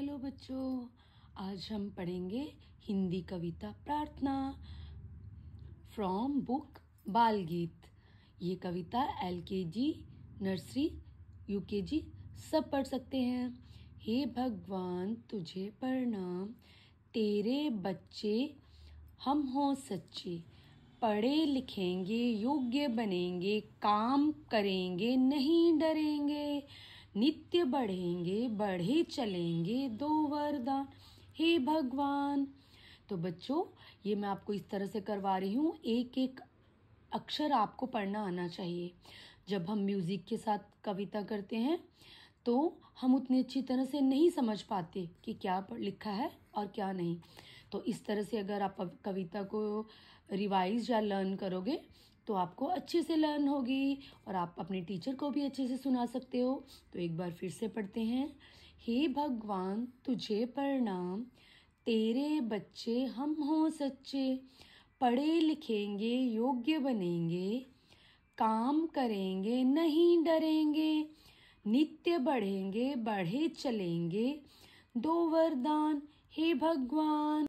hello बच्चों आज हम पढ़ेंगे हिंदी कविता प्रार्थना फ्रॉम बुक बाल गीत ये कविता एलकेजी नर्सरी यूकेजी सब पढ़ सकते हैं हे भगवान तुझे प्रणाम तेरे बच्चे हम हों सच्चे पढ़े लिखेंगे योग्य बनेंगे काम करेंगे नहीं डरेंगे नित्य बढ़ेंगे बढ़े चलेंगे दो वरदान हे भगवान तो बच्चों ये मैं आपको इस तरह से करवा रही हूँ एक एक अक्षर आपको पढ़ना आना चाहिए जब हम म्यूज़िक के साथ कविता करते हैं तो हम उतनी अच्छी तरह से नहीं समझ पाते कि क्या लिखा है और क्या नहीं तो इस तरह से अगर आप कविता को रिवाइज या लर्न करोगे तो आपको अच्छे से लर्न होगी और आप अपने टीचर को भी अच्छे से सुना सकते हो तो एक बार फिर से पढ़ते हैं हे भगवान तुझे प्रणाम तेरे बच्चे हम हों सच्चे पढ़े लिखेंगे योग्य बनेंगे काम करेंगे नहीं डरेंगे नित्य बढ़ेंगे बढ़े चलेंगे दो वरदान हे भगवान